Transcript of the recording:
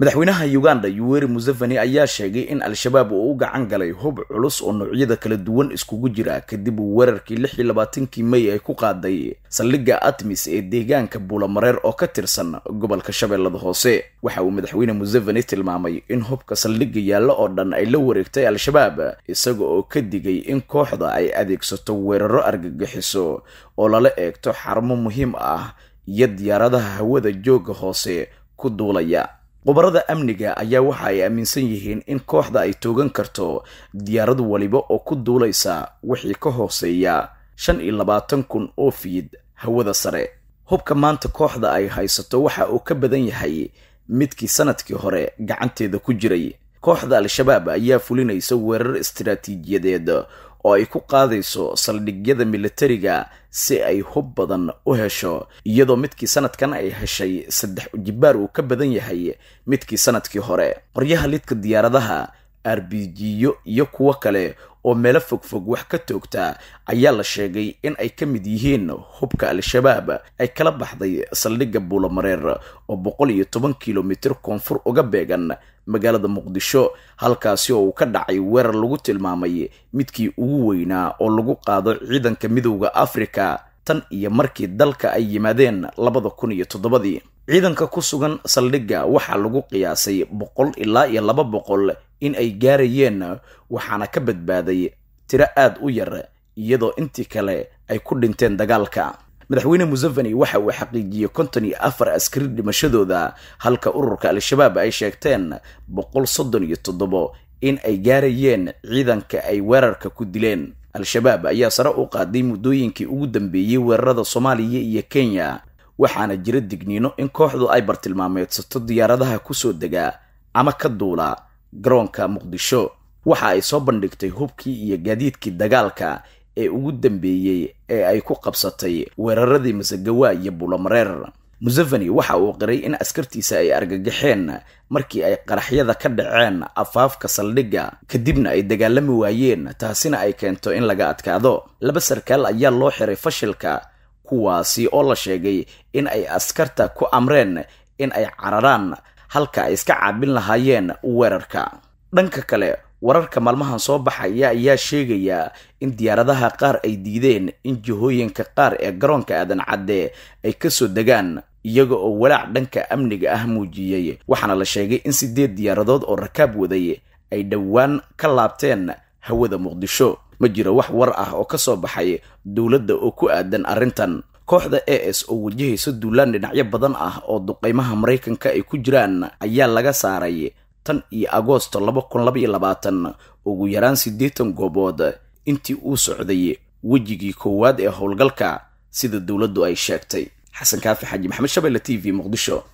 madaxweynaha uganda yuweri museveni ayaa sheegay in al-shabaab uu u gacan galay hub culus oo noocyada kala duwan iskugu jira kadib uu weerarkii lix iyo labaatankii may ay ku qaaday saldhigga atmis ee deegaanka buulamareer oo ka tirsan gobolka shabeellada hoose waxa uu madaxweyne museveni tilmaamay in hubka saldhigga yaalla oo dhan ay la wareegtay al-shabaab isaga oo ka digay in kooxda ay adeegsato weeraro argagixiso oo lala eegto xarumo muhiim ah iyo diyaaradaha hawada jooga hoose ku duulaya khubarada amniga ayaa waxa ay aaminsan yihiin in kooxda ay toogan karto diyaarad waliba oo ku duulaysa wixii ka hooseeya shan iyo labaatan kun oo fiid hawada sare hubka maanta kooxda ay haysato waxa uu ka badan yahay midkii sanadkii hore gacanteeda ku jiray kooxda al-shabaab ayaa fulinaysa weerar istaraatiijiyadeed oo ay ku qaadayso saldhigyada militariga si ay hub badan u hesho iyadoo midkii sanadkan ay heshay saddex ujibaar uu ka badan yahay midkii sanadkii hore qoryaha lidka diyaaradaha arbijiyo iyo kuwo kale oo meelo fogfog wax ka toogta ayaa la sheegay in ay ka mid yihiin hubka al-shabaab ay kala baxday saldhigga buulamareer oo boqol iyo toban kilomitir koonfur uga beegan magaalada muqdisho halkaasi oo uu ka dhacay weerar lagu tilmaamay midkii ugu weynaa oo lagu qaado ciidanka midowda afrika tan iyo markii dalka ay yimaadeen labada kun iyo toddobadii ciidanka ku sugan saldhigga waxaa lagu qiyaasay boqol ilaa iyo laba boqol in ay gaarayeen waxaana ka badbaaday tiro aad u yar iyadoo intii kale ay ku dhinteen dagaalka madaxweyne museveni waxa uu xaqiijiyey konton iyo afar askari dhimashadooda halka ururka al-shabaab ay sheegteen boqol soddon iyo toddobo in ay gaarayeen ciidanka ay weerarka ku dileen al-shabaab ayaa sare u qaaday muddooyinkii ugu dambeeyey weerarada soomaaliya iyo kenya waxaana jira digniino in kooxdu ay bartilmaameedsato diyaaradaha ku soo dega ama ka duula garoonka muqdisho waxa ay soo bandhigtay hubkii iyo gaadiidkii dagaalka ee ugu dambeeyey ee ay ku qabsatay weeraradii masagawa iyo buulamareer museveni waxa uu qiray in askartiisa ay argagaxeen markii ay qaraxyada ka dhaceen afaafka saldhigga kadibna ay dagaalami waayeen taasina ay keento in laga adkaado laba sarkaal ayaa loo xiray fashilka kuwaasi oo la sheegay in ay askarta ku amreen in ay cararaan halka ay iska caabin lahaayeen weerarka dhanka kale wararka maalmahan soo baxaya ayaa sheegaya in diyaaradaha qaar ay diideen in jihooyinka qaar ee garoonka aadan cadde ay ka soo degaan iyaga oo walaac dhanka amniga ah muujiyey waxaana la sheegay in siddeed diyaaradood oo rakaab waday ay dhowaan ka laabteen hawada muqdisho ma jiro wax war ah oo ka soo baxay dowladda oo ku aadan arrintan kooxda a s oo wajahaysa duulaan dhinacyo badan ah oo duqeymaha maraykanka ay ku jiraan ayaa laga saaray tan iyo agoosto laba kun laba iyo labaatan ugu yaraan siddeetan goobood intii uu socday wejigii koowaad ee howlgalka sida dowladdu ay sheegtay xasan kaafi xaaji maxamed shabeelle t v muqdisho